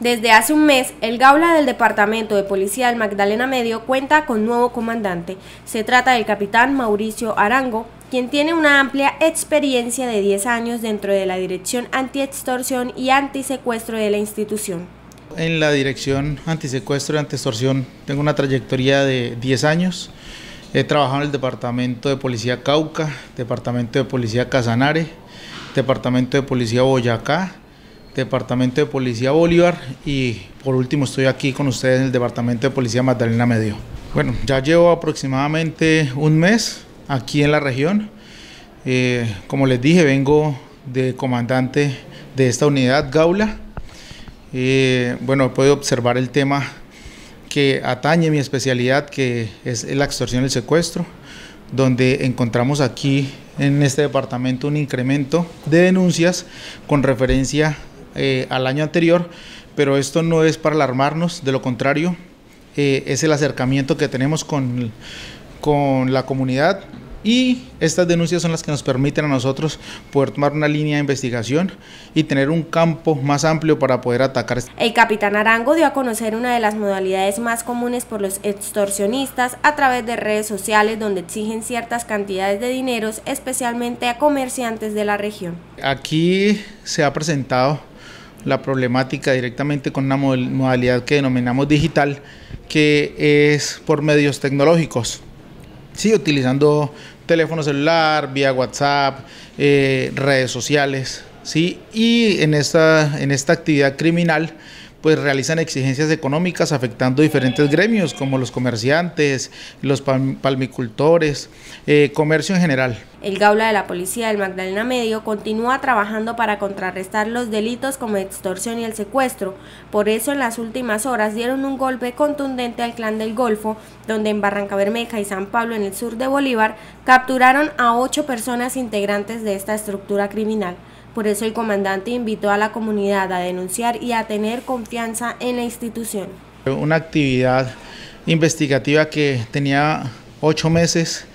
Desde hace un mes, el Gaula del Departamento de Policía del Magdalena Medio cuenta con nuevo comandante. Se trata del capitán Mauricio Arango, quien tiene una amplia experiencia de 10 años dentro de la Dirección Antiextorsión y Antisecuestro de la institución. En la Dirección Antisecuestro y Antiextorsión tengo una trayectoria de 10 años. He trabajado en el Departamento de Policía Cauca, Departamento de Policía Casanare, Departamento de Policía Boyacá, Departamento de Policía Bolívar y por último estoy aquí con ustedes en el Departamento de Policía Magdalena Medio. Bueno, ya llevo aproximadamente un mes aquí en la región. Eh, como les dije, vengo de comandante de esta unidad, Gaula. Eh, bueno, he podido observar el tema que atañe mi especialidad, que es la extorsión y el secuestro, donde encontramos aquí en este departamento un incremento de denuncias con referencia eh, al año anterior, pero esto no es para alarmarnos, de lo contrario, eh, es el acercamiento que tenemos con, con la comunidad y estas denuncias son las que nos permiten a nosotros poder tomar una línea de investigación y tener un campo más amplio para poder atacar. Este el capitán Arango dio a conocer una de las modalidades más comunes por los extorsionistas a través de redes sociales donde exigen ciertas cantidades de dineros, especialmente a comerciantes de la región. Aquí se ha presentado la problemática directamente con una modalidad que denominamos digital, que es por medios tecnológicos. Sí, utilizando teléfono celular, vía WhatsApp, eh, redes sociales, ¿sí? Y en esta, en esta actividad criminal, pues realizan exigencias económicas afectando diferentes gremios como los comerciantes, los palmicultores, eh, comercio en general. El Gaula de la Policía del Magdalena Medio continúa trabajando para contrarrestar los delitos como extorsión y el secuestro. Por eso en las últimas horas dieron un golpe contundente al clan del Golfo, donde en Barranca Bermeja y San Pablo en el sur de Bolívar capturaron a ocho personas integrantes de esta estructura criminal. Por eso el comandante invitó a la comunidad a denunciar y a tener confianza en la institución. Una actividad investigativa que tenía ocho meses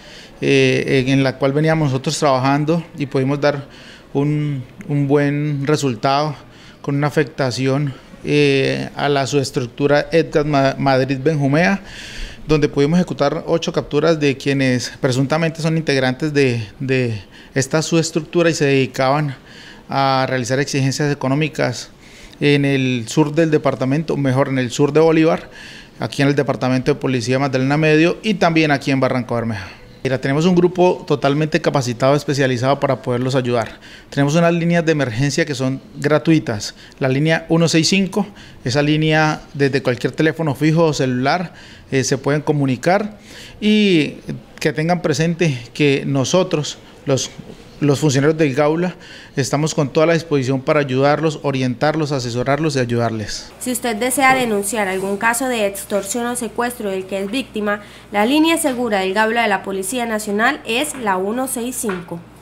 eh, en la cual veníamos nosotros trabajando y pudimos dar un, buen resultado con una afectación eh, a la subestructura Edgar Madrid Benjumea, donde pudimos ejecutar ocho capturas de quienes presuntamente son integrantes de, esta subestructura y se dedicaban a realizar exigencias económicas en el sur del departamento, mejor en el sur de Bolívar, aquí en el departamento de Policía Magdalena Medio y también aquí en Barranco Bermeja. Mira, tenemos un grupo totalmente capacitado, especializado para poderlos ayudar. Tenemos unas líneas de emergencia que son gratuitas. La línea 165, esa línea desde cualquier teléfono fijo o celular eh, se pueden comunicar y que tengan presente que nosotros, los los funcionarios del Gaula estamos con toda la disposición para ayudarlos, orientarlos, asesorarlos y ayudarles. Si usted desea denunciar algún caso de extorsión o secuestro del que es víctima, la línea segura del Gaula de la Policía Nacional es la 165.